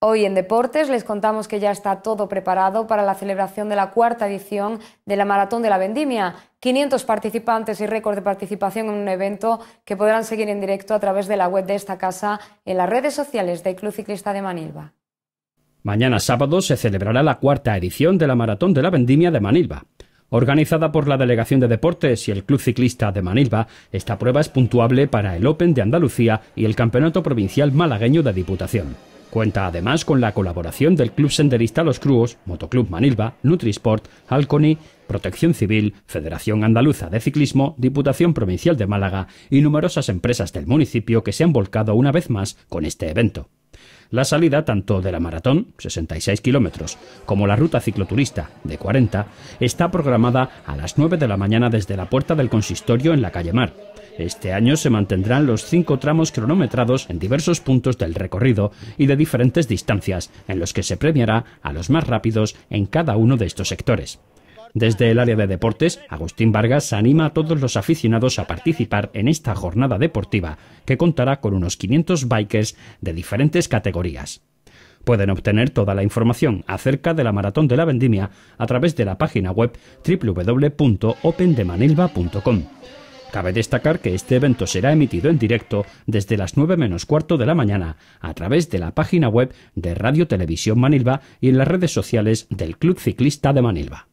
Hoy en Deportes les contamos que ya está todo preparado para la celebración de la cuarta edición de la Maratón de la Vendimia. 500 participantes y récord de participación en un evento que podrán seguir en directo a través de la web de esta casa en las redes sociales del Club Ciclista de Manilva. Mañana sábado se celebrará la cuarta edición de la Maratón de la Vendimia de Manilva. Organizada por la Delegación de Deportes y el Club Ciclista de Manilva, esta prueba es puntuable para el Open de Andalucía y el Campeonato Provincial Malagueño de Diputación. Cuenta además con la colaboración del Club Senderista Los Cruos, Motoclub Manilva, Nutrisport, Alconi, Protección Civil, Federación Andaluza de Ciclismo, Diputación Provincial de Málaga y numerosas empresas del municipio que se han volcado una vez más con este evento la salida tanto de la maratón, 66 kilómetros, como la ruta cicloturista, de 40, está programada a las 9 de la mañana desde la puerta del consistorio en la calle Mar. Este año se mantendrán los cinco tramos cronometrados en diversos puntos del recorrido y de diferentes distancias, en los que se premiará a los más rápidos en cada uno de estos sectores. Desde el área de deportes, Agustín Vargas anima a todos los aficionados a participar en esta jornada deportiva, que contará con unos 500 bikers de diferentes categorías. Pueden obtener toda la información acerca de la Maratón de la Vendimia a través de la página web www.opendemanilva.com. Cabe destacar que este evento será emitido en directo desde las 9 menos cuarto de la mañana a través de la página web de Radio Televisión Manilva y en las redes sociales del Club Ciclista de Manilva.